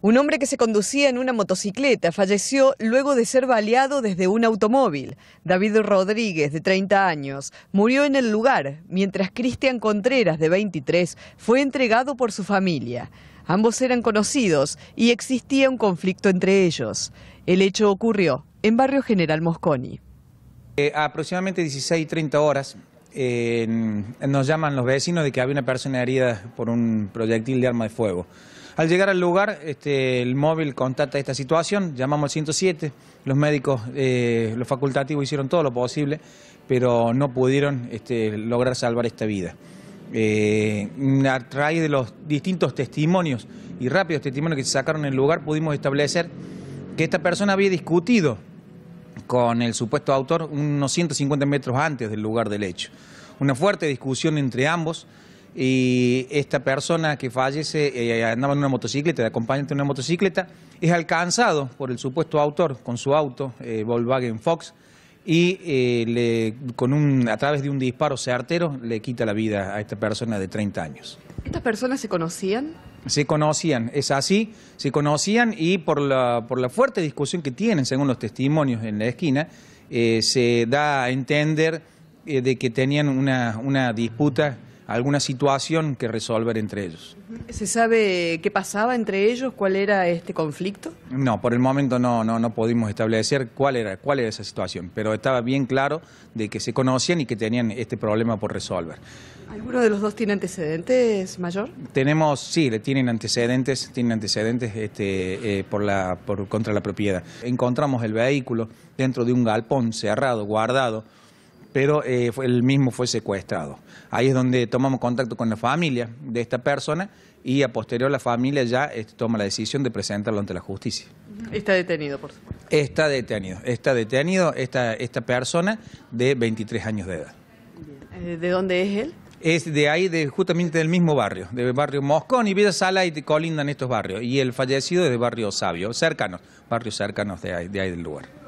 Un hombre que se conducía en una motocicleta falleció luego de ser baleado desde un automóvil. David Rodríguez, de 30 años, murió en el lugar, mientras Cristian Contreras, de 23, fue entregado por su familia. Ambos eran conocidos y existía un conflicto entre ellos. El hecho ocurrió en Barrio General Mosconi. Eh, a aproximadamente 16 horas eh, nos llaman los vecinos de que había una persona herida por un proyectil de arma de fuego. Al llegar al lugar, este, el móvil contacta esta situación, llamamos al 107, los médicos, eh, los facultativos hicieron todo lo posible, pero no pudieron este, lograr salvar esta vida. Eh, a través de los distintos testimonios y rápidos testimonios que se sacaron en el lugar, pudimos establecer que esta persona había discutido con el supuesto autor unos 150 metros antes del lugar del hecho. Una fuerte discusión entre ambos y esta persona que fallece eh, andaba en una motocicleta, de acompañante en una motocicleta, es alcanzado por el supuesto autor con su auto, eh, Volkswagen Fox, y eh, con un, a través de un disparo certero le quita la vida a esta persona de 30 años. ¿Estas personas se conocían? Se conocían, es así, se conocían y por la, por la fuerte discusión que tienen, según los testimonios en la esquina, se da a entender de que tenían una, una disputa alguna situación que resolver entre ellos. ¿Se sabe qué pasaba entre ellos? ¿Cuál era este conflicto? No, por el momento no, no, no pudimos establecer cuál era, cuál era esa situación, pero estaba bien claro de que se conocían y que tenían este problema por resolver. ¿Alguno de los dos tiene antecedentes mayor? Tenemos, sí, le tienen antecedentes, tienen antecedentes este, eh, por la, por, contra la propiedad. Encontramos el vehículo dentro de un galpón cerrado, guardado pero eh, él mismo fue secuestrado. Ahí es donde tomamos contacto con la familia de esta persona y a posterior la familia ya este, toma la decisión de presentarlo ante la justicia. Está detenido, por supuesto. Está detenido, está detenido esta, persona de 23 años de edad. Eh, ¿De dónde es él? es de ahí, de, justamente del mismo barrio, del barrio Moscón y vida Sala y colinda en estos barrios. Y el fallecido es del barrio Sabio, cercanos, barrios cercanos de ahí del lugar.